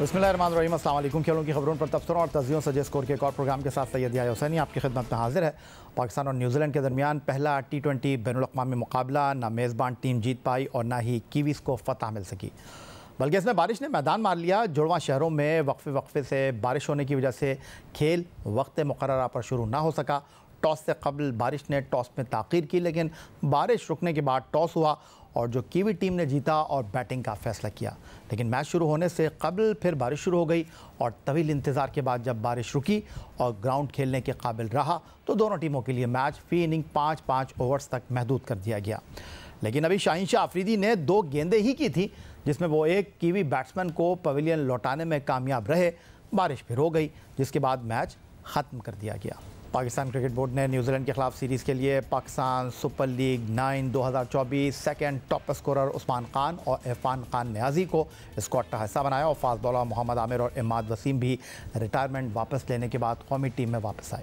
बसमिल खेलों की खबरों पर तबसरों और तजियों सजे स्कोर के एक और प्रोग्राम के साथ सैयद या हुसैनी आपकी खिदमत में हाजिर है पाकिस्तान और न्यूजीलैंड के दरमियान पहला टी ट्वेंटी बैन अवी मुकाबला ना मेज़बान टीम जीत पाई और ना ही कीवीस को फतह मिल सकी बल्कि इसमें बारिश ने मैदान मार लिया जुड़वा शहरों में वक्फे वक्फे से बारिश होने की वजह से खेल वक्त मुकर पर शुरू ना हो सका टॉस से कबल बारिश ने टॉस में ताखिर की लेकिन बारिश रुकने के बाद टॉस हुआ और जो कीवी टीम ने जीता और बैटिंग का फैसला किया लेकिन मैच शुरू होने से कबल फिर बारिश शुरू हो गई और तवील इंतज़ार के बाद जब बारिश रुकी और ग्राउंड खेलने के काबिल रहा तो दोनों टीमों के लिए मैच फी इनिंग पाँच पाँच ओवर्स तक महदूद कर दिया गया लेकिन अभी शाहिन शाह आफरीदी ने दो गेंदें ही की थी जिसमें वो एक कीवी बैट्समैन को पवेलियन लौटाने में कामयाब रहे बारिश फिर हो गई जिसके बाद मैच ख़त्म कर दिया गया पाकिस्तान क्रिकेट बोर्ड ने न्यूजीलैंड के खिलाफ सीरीज़ के लिए Pakistan super league nine 2024 second top scorer Usman Khan और इरफान खान न्याजी को स्कॉट का हिस्सा बनाया और फास्ट बॉलर मोहम्मद आमिर और इमाद वसीम भी रिटायरमेंट वापस लेने के बाद कौमी टीम में वापस आए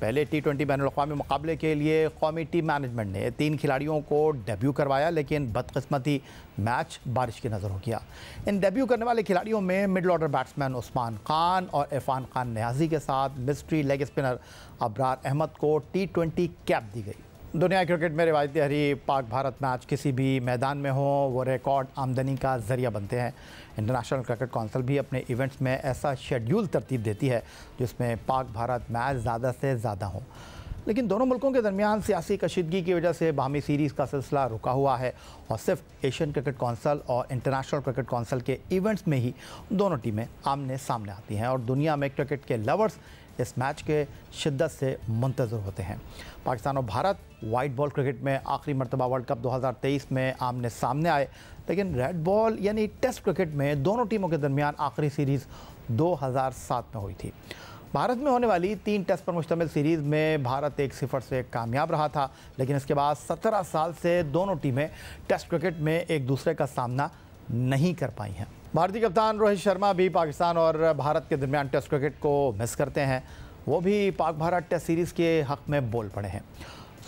पहले टी ट्वेंटी बैन अवी मुकाबले के लिए कौमी टीम मैनेजमेंट ने तीन खिलाड़ियों को डेब्यू करवाया लेकिन बदकस्मती मैच बारिश की नज़र हो गया इन डेब्यू करने वाले खिलाड़ियों में middle order batsman Usman Khan और इरफान खान न्याजी के साथ mystery leg spinner Abrar Ahmed को टी ट्वेंटी कैप दी गई दुनिया क्रिकेट में रिवायती हरी पाक भारत मैच किसी भी मैदान में हो वो रिकॉर्ड आमदनी का ज़रिया बनते हैं इंटरनेशनल क्रिकेट काउंसिल भी अपने इवेंट्स में ऐसा शेड्यूल तरतीब देती है जिसमें पाक भारत मैच ज़्यादा से ज़्यादा हों लेकिन दोनों मुल्कों के दरमियान सियासी कशीदगी की वजह से बाहमी सीरीज़ का सिलसिला रुका हुआ है और सिर्फ एशियन क्रिकेट काउंसिल और इंटरनेशनल क्रिकेट काउंसिल के इवेंट्स में ही दोनों टीमें आमने सामने आती हैं और दुनिया में क्रिकेट के लवर्स इस मैच के शिद्दत से मंतज़र होते हैं पाकिस्तान और भारत वाइट बॉल क्रिकेट में आखिरी मरतबा वर्ल्ड कप 2023 में आमने सामने आए लेकिन रेड बॉल यानी टेस्ट क्रिकेट में दोनों टीमों के दरमियान आखिरी सीरीज़ 2007 में हुई थी भारत में होने वाली तीन टेस्ट पर मुश्तमिल सीरीज़ में भारत एक सिफर से कामयाब रहा था लेकिन इसके बाद सत्रह साल से दोनों टीमें टेस्ट क्रिकेट में एक दूसरे का सामना नहीं कर पाई हैं भारतीय कप्तान रोहित शर्मा भी पाकिस्तान और भारत के दरमियान टेस्ट क्रिकेट को मिस करते हैं वो भी पाक भारत टेस्ट सीरीज़ के हक़ में बोल पड़े हैं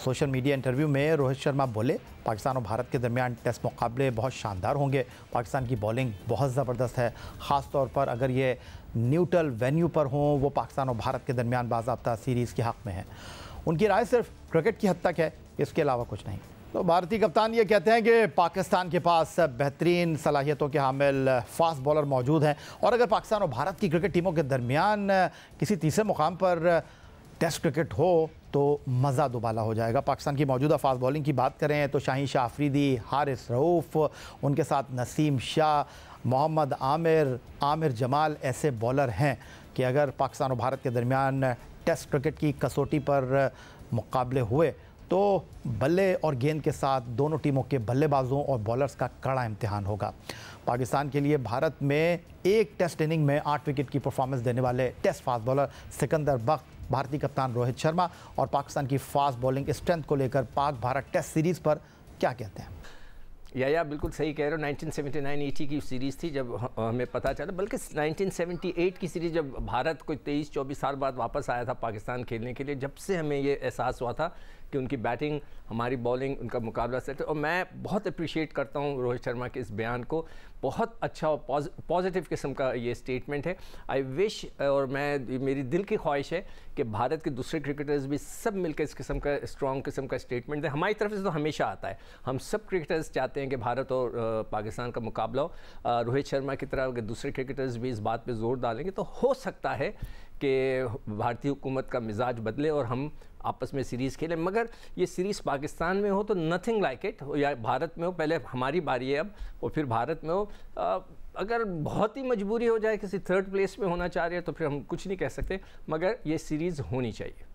सोशल मीडिया इंटरव्यू में रोहित शर्मा बोले पाकिस्तान और भारत के दरमियान टेस्ट मुकाबले बहुत शानदार होंगे पाकिस्तान की बॉलिंग बहुत ज़बरदस्त है ख़ास तौर पर अगर ये न्यूट्रल वेन्यू पर हों वो पाकिस्तान और भारत के दरमियान बाबा सीरीज़ के हक़ में है उनकी राय सिर्फ क्रिकेट की हद तक है इसके अलावा कुछ नहीं तो भारतीय कप्तान ये कहते हैं कि पाकिस्तान के पास बेहतरीन सलाहियतों के हामिल फास्ट बॉलर मौजूद हैं और अगर पाकिस्तान और भारत की क्रिकेट टीमों के दरमियान किसी तीसरे मुकाम पर टेस्ट क्रिकेट हो तो मज़ा दुबाला हो जाएगा पाकिस्तान की मौजूदा फास्ट बॉलिंग की बात करें तो शाहीन शाह आफरीदी हारिस रऊफ़ उनके साथ नसीम शाह मोहम्मद आमिर आमिर जमाल ऐसे बॉलर हैं कि अगर पाकिस्तान और भारत के दरमियान टेस्ट क्रिकेट की कसौटी पर मुकाबले हुए तो बल्ले और गेंद के साथ दोनों टीमों के बल्लेबाजों और बॉलर्स का कड़ा इम्तहान होगा पाकिस्तान के लिए भारत में एक टेस्ट इनिंग में आठ विकेट की परफॉर्मेंस देने वाले test fast bowler Sikandar Bakht भारतीय कप्तान रोहित शर्मा और पाकिस्तान की फास्ट बॉलिंग स्ट्रेंथ को लेकर पाक भारत टेस्ट सीरीज़ पर क्या कहते हैं या या बिल्कुल सही कह रहे हो 1979-80 की सीरीज़ थी जब हमें पता चला बल्कि 1978 की सीरीज़ जब भारत कोई 23-24 साल बाद वापस आया था पाकिस्तान खेलने के लिए जब से हमें ये एहसास हुआ था कि उनकी बैटिंग हमारी बॉलिंग उनका मुकाबला सेट और मैं बहुत अप्रिशिएट करता हूँ रोहित शर्मा के इस बयान को बहुत अच्छा और पॉजिटिव किस्म का ये स्टेटमेंट है आई विश और मैं मेरी दिल की ख्वाहिश है कि भारत के दूसरे क्रिकेटर्स भी सब मिलकर इस किस्म का स्ट्रॉन्ग किस्म का स्टेटमेंट दें हमारी तरफ से तो हमेशा आता है हम सब क्रिकेटर्स चाहते हैं कि भारत और पाकिस्तान का मुकाबला हो रोहित शर्मा की तरह अगर दूसरे क्रिकेटर्स भी इस बात पर जोर डालेंगे तो हो सकता है कि भारतीय हुकूमत का मिजाज बदले और हम आपस में सीरीज़ खेलें मगर ये सीरीज़ पाकिस्तान में हो तो नथिंग लाइक इट या भारत में हो पहले हमारी बारी है अब और फिर भारत में हो आ, अगर बहुत ही मजबूरी हो जाए किसी थर्ड प्लेस में होना चाह रहे हैं तो फिर हम कुछ नहीं कह सकते मगर ये सीरीज़ होनी चाहिए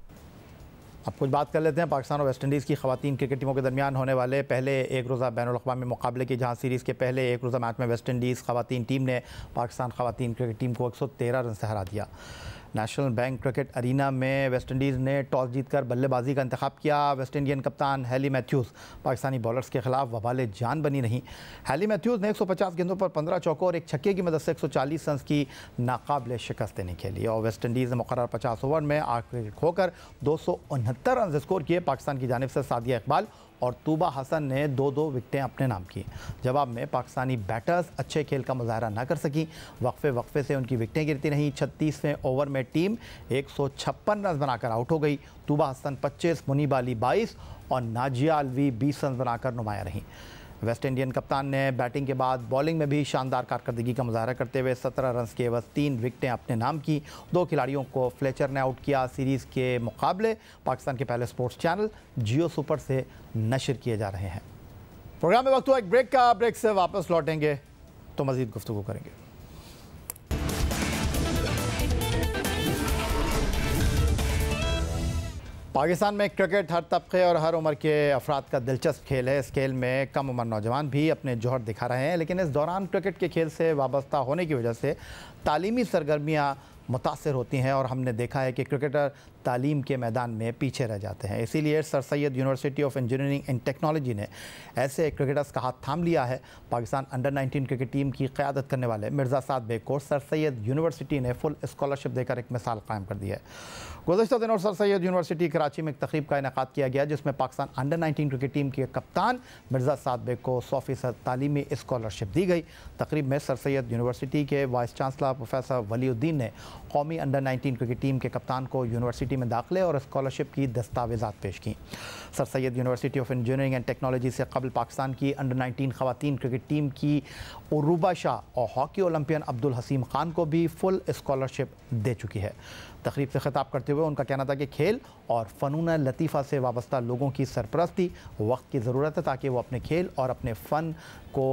अब कुछ बात कर लेते हैं पाकिस्तान और वेस्ट इंडीज़ की खातन क्रिकेट टीमों के दरमियान होने वाले पहले एक रोज़ा बैन अवी मुकाबले की जहां सीरीज़ के पहले एक रोज़ा मैच में वेस्ट इंडीज़ खातन टीम ने पाकिस्तान खातन क्रिकेट टीम को एक सौ तेरह रन से हरा दिया नेशनल बैंक क्रिकेट अरीना में वेस्ट इंडीज़ ने टॉस जीतकर बल्लेबाजी का इंतखब किया वेस्ट इंडियन कप्तान हैली मैथ्यूज़ पाकिस्तानी बॉलर्स के खिलाफ वबाल जान बनी नहीं हैली मैथ्यूज़ ने 150 गेंदों पर 15 चौकों और एक छक्के की मदद से 140 रन की नाकबिल शिकस्त देने के लिए और वेस्ट इंडीज़ ने मुकर पचास ओवर में आठ विकेट खोकर दो रन स्कोर किए पाकिस्तान की जानब से सादिया इकबाल और तूबा हसन ने दो दो विकटें अपने नाम की जवाब में पाकिस्तानी बैटर्स अच्छे खेल का मुजाहरा ना कर सकी वक्फे वक्फे से उनकी विकटें गिरती रहीं छत्तीसवें ओवर में टीम एक सौ छप्पन रन बनाकर आउट हो गई तूबा हसन पच्चीस मुनीब अली बाईस और नाजिया अलवी बीस रन बनाकर नुमाया रहीं वेस्ट इंडियन कप्तान ने बैटिंग के बाद बॉलिंग में भी शानदार कारकर्दगी का मुजाहरा करते हुए सत्रह रन के बस तीन विकटें अपने नाम की दो खिलाड़ियों को फ्लेचर ने आउट किया सीरीज़ के मुकाबले पाकिस्तान के पहले स्पोर्ट्स चैनल जियो सुपर से नशर किए जा रहे हैं प्रोग्राम में वक्त हुआ एक ब्रेक का ब्रेक से वापस लौटेंगे तो मज़ीद गुफ्तु करेंगे पाकिस्तान में क्रिकेट हर तबके और हर उम्र के अफराद का दिलचस्प खेल है इस खेल में कम उम्र नौजवान भी अपने जोहर दिखा रहे हैं लेकिन इस दौरान क्रिकेट के खेल से वाबस्ता होने की वजह से तालीमी सरगर्मियाँ मुतासर होती हैं और हमने देखा है कि क्रिकेटर तालीम के मैदान में पीछे रह जाते हैं इसीलिए Sir Syed University of Engineering and Technology ने ऐसे क्रिकेटर्स का हाथ थाम लिया है पाकिस्तान अंडर 19 क्रिकेट टीम की क़्यादत करने वाले मिर्ज़ा साद बेग को सर सैद यूनिवर्सिटी ने फुल स्कॉलरशिप देकर एक मिसाल कायम कर दी है गुजशत दिन और सर सैद यूनिवर्सिटी कराची में एक तकरीब का इनका किया गया जिसमें Pakistan under nineteen cricket team के कप्तान मिर्ज़ा साद बेग को सौ फ़ीसद तालीमी स्कॉलरशिप दी गई तकरीब में सर सैद यूनिवर्सिटी के वाइस चांसलर प्रोफेसर वलीउद्दीन ने कौमी अंडर 19 क्रिकेट टीम के कप्तान को यूनिवर्सिटी में दाखिले और स्कॉलरशिप की दस्तावेजा पेश की Sir Syed University of Engineering and Technology से कबल पाकिस्तान की अंडर 19 खवतिन क्रिकेट टीम की उरूबा शाह और हॉकी ओलंपियन अब्दुल हसीम खान को भी फुल स्कॉलरशिप दे चुकी है तकरीब से खिताब करते हुए उनका कहना था कि खेल और फ़नून लतीफ़ा से वाबस्ता लोगों की सरपरस्ती वक्त की ज़रूरत है ताकि वो अपने खेल और अपने फ़न को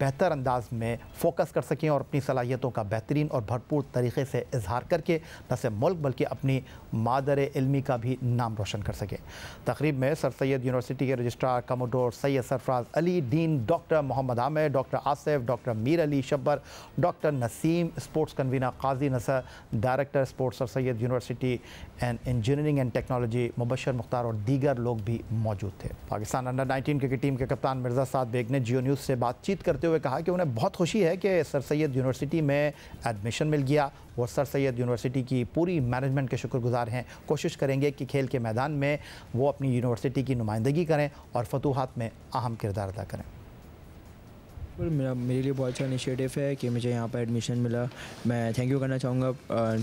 बेहतर अंदाज में फोकस कर सकें और अपनी सलाहियतों का बेहतरीन और भरपूर तरीके से इजहार करके न सिर्फ मुल्क बल्कि अपनी मादर इलमी का भी नाम रोशन कर सकें तकरीब में सर सैद यूनिवर्सिटी के registrar commodore Syed Sarfaraz Ali dean doctor Mohammad Aamir doctor Asif doctor Mir Ali Shabbar doctor Naseem sports convener Qazi Nasar director sports Sir Syed University and engineering and technology Mubashar Mukhtar और दीगर लोग भी मौजूद थे Pakistan under nineteen cricket team के कप्तान मिर्जा साद बेग ने जियो न्यूज़ से बातचीत करते हुए कहा कि उन्हें बहुत खुशी है कि सर सैद यूनिवर्सिटी में एडमिशन मिल गया वो सर सैद यूनिवर्सिटी की पूरी मैनेजमेंट के शुक्रगुजार हैं कोशिश करेंगे कि खेल के मैदान में वो अपनी यूनिवर्सिटी की नुमाइंदगी करें और फतूहत में अहम किरदार अदा करें बिल्कुल मेरा मेरे लिए बहुत अच्छा इनिशिएटिव है कि मुझे यहाँ पर एडमिशन मिला मैं थैंक यू करना चाहूँगा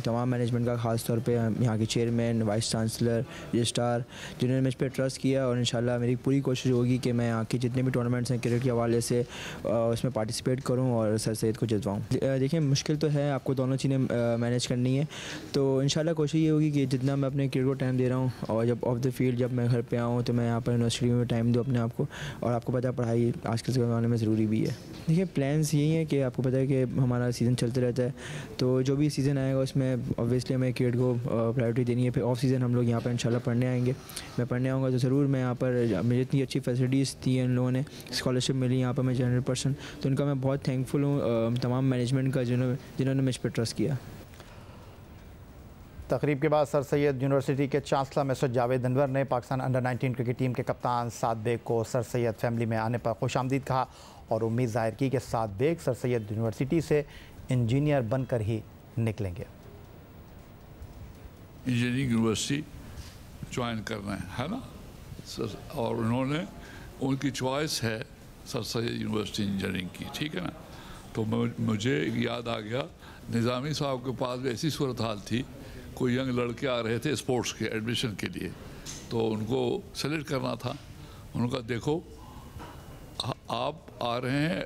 तमाम मैनेजमेंट का खास तौर पे यहाँ के चेयरमैन वाइस चांसलर रजिस्ट्रार जिन्होंने मुझ पर ट्रस्ट किया और इन मेरी पूरी कोशिश होगी कि मैं यहाँ के जितने भी टूर्नामेंट्स हैं क्रिकेट के हवाले से उसमें पार्टिसिपेट करूँ और सर सैद को जितवाऊँ देखिए मुश्किल तो है आपको दोनों चीज़ें मैनेज करनी है तो इन कोशिश ये होगी कि जितना मैं अपने क्रिकेट को टाइम दे रहा हूँ और जब ऑफ द फील्ड जब मैं घर पर आऊँ तो मैं यहाँ पर यूनिवर्सिटी में टाइम दूँ अपने आप को और आपको पता है पढ़ाई आजकल के ज़माने में ज़रूरी भी है देखिए प्लान्स यही हैं कि आपको पता है कि हमारा सीज़न चलते रहता है तो जो भी सीज़न आएगा उसमें ऑब्वियसली हमें क्रिकेट को प्रायोरिटी देनी है फिर ऑफ सीज़न हम लोग यहाँ पर इंशाल्लाह पढ़ने आएंगे मैं पढ़ने आऊँगा तो ज़रूर मैं यहाँ पर मुझे इतनी अच्छी फैसिलिटीज़ थी इन लोगों ने स्कॉलरशिप मिली यहाँ पर मैं जनरल पर्सन तो उनका मैं बहुत थैंकफुल हूँ तमाम मैनेजमेंट का जिन्होंने जिन्होंने मुझ पर ट्रस्ट किया तकरीब के बाद सर सैद यूनिवर्सिटी के चांसलर मिस्टर जावेद अनवर ने पाकिस्तान अंडर 19 क्रिकेट टीम के कप्तान साद बेग को सर सैद फैमिली में आने पर खुश आमदीद कहा और उम्मीद ज़ाहिर की कि सात बेग सर सैद यूनिवर्सिटी से इंजीनियर बनकर ही निकलेंगे इंजीनियरिंग यूनिवर्सिटी ज्वाइन करना है है ना सर और उन्होंने उनकी चॉइस है सर सैद यूनिवर्सिटी इंजीनियरिंग की ठीक है ना तो मुझे याद आ गया निज़ामी साहब के पास भी ऐसी सूरत हाल थी कोई यंग लड़के आ रहे थे स्पोर्ट्स के एडमिशन के लिए तो उनको सेलेक्ट करना था उनका देखो आप आ रहे हैं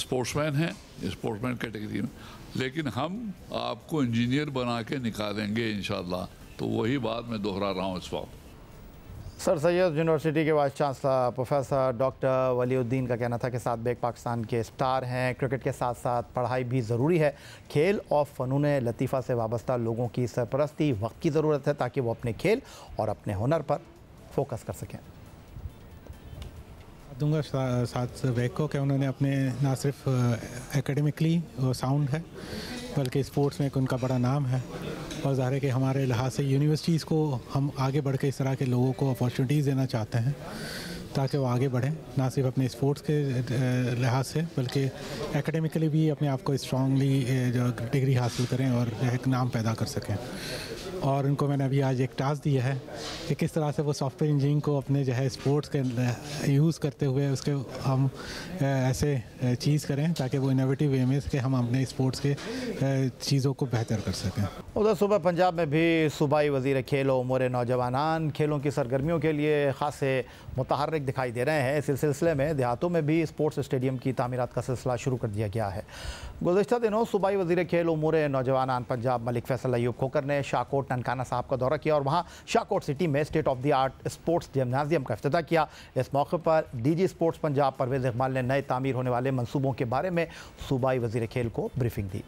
स्पोर्ट्समैन हैं स्पोर्ट्समैन कैटेगरी में लेकिन हम आपको इंजीनियर बना के निकालेंगे इन तो वही बात मैं दोहरा रहा हूँ इस वक्त सर सैयद यूनिवर्सिटी के vice chancellor professor doctor Waliuddin का कहना था कि साथ बेग पाकिस्तान के स्टार हैं क्रिकेट के साथ साथ पढ़ाई भी ज़रूरी है खेल और फ़नून लतीफ़ा से वाबस्ता लोगों की सरपरस्ती वक्त की ज़रूरत है ताकि वो अपने खेल और अपने हुनर पर फोकस कर सकें दूंगा साथ वैको के उन्होंने अपने ना सिर्फ एकेडमिकली साउंड है बल्कि स्पोर्ट्स में एक उनका बड़ा नाम है और ज़ाहिर है कि हमारे लिहाज से यूनिवर्सिटीज़ को हम आगे बढ़ के इस तरह के लोगों को अपॉर्चुनिटीज़ देना चाहते हैं ताकि वो आगे बढ़ें ना सिर्फ अपने स्पोर्ट्स के लिहाज से बल्कि एकेडमिकली भी अपने आप को स्ट्रांगली जो डिग्री हासिल करें और एक नाम पैदा कर सकें और उनको मैंने अभी आज एक टास्क दिया है कि किस तरह से वो सॉफ्टवेयर इंजीनियरिंग को अपने जो है स्पोर्ट्स के यूज़ करते हुए उसके हम ऐसे चीज़ करें ताकि वो इनोवेटिव वे में कि हम अपने स्पोर्ट्स के चीज़ों को बेहतर कर सकें उधर सुबह पंजाब में भी सूबाई वजीर खेल उमर नौजवान खेलों की सरगर्मियों के लिए खास मतहरक दिखाई दे रहे हैं इस सिलसिले में देहातों में भी स्पोर्ट्स स्टेडियम की तमीरत का सिलसिला शुरू कर दिया गया है गुजशत दिनों सूबाई वजीर खेल उमूर नौजवान पंजाब मलिक फैसल अयूब खोकर ने शाहकोट ननकाना साहब का दौरा किया और वहाँ शाहकोट सिटी में state of the art sports gymnasium का अफ्ताह किया इस मौके पर डीजी स्पोर्ट्स पंजाब परवेज इकमाल ने नए तामीर होने वाले मनसूबों के बारे में सूबाई वजीर खेल को ब्रीफिंग दी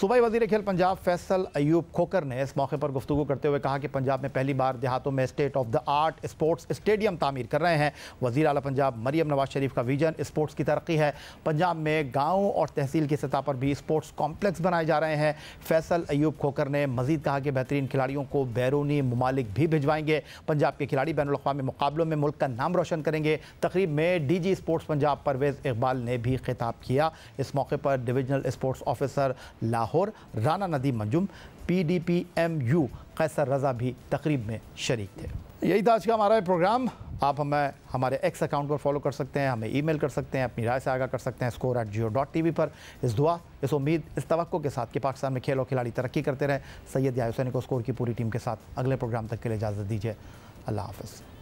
सूबाई वजीर खेल पंजाब फैसल अयूब खोकर ने इस मौके पर गुफ्तु करते हुए कहा कि पंजाब में पहली बार देहातों में state of the art sports stadium तामीर कर रहे हैं वजीर अला पंजाब मरीम नवाज शरीफ का विजन स्पोर्ट्स की तरक्की है पंजाब में गाँव और तहसील की सतह पर पर भी स्पोर्ट्स कॉम्प्लेक्स बनाए जा रहे हैं फैसल अयूब खोकर ने मजीद कहा कि बेहतरीन खिलाड़ियों को बैरूनी ममालिक भी भिजवाएंगे पंजाब के खिलाड़ी बैन अवी मुकाबलों में मुल्क का नाम रोशन करेंगे तकरीब में D G sports Punjab Pervez Iqbal ने भी खिताब किया इस मौके पर divisional sports officer Lahore Rana Nadeem Manzoom P D P M U Qaiser Raza भी तकरीब में शरीक थे यही था आज का हमारा प्रोग्राम आप हमें हमारे एक्स अकाउंट पर फॉलो कर सकते हैं हमें ईमेल कर सकते हैं अपनी राय से आगा कर सकते हैं score at Geo dot T V पर इस दुआ इस उम्मीद इस तो के साथ कि पाकिस्तान में खेलों खिलाड़ी तरक्की करते रहें सैयद या हुसैन को स्कोर की पूरी टीम के साथ अगले प्रोग्राम तक के लिए इजाज़त दीजिए अल्लाह हाफ़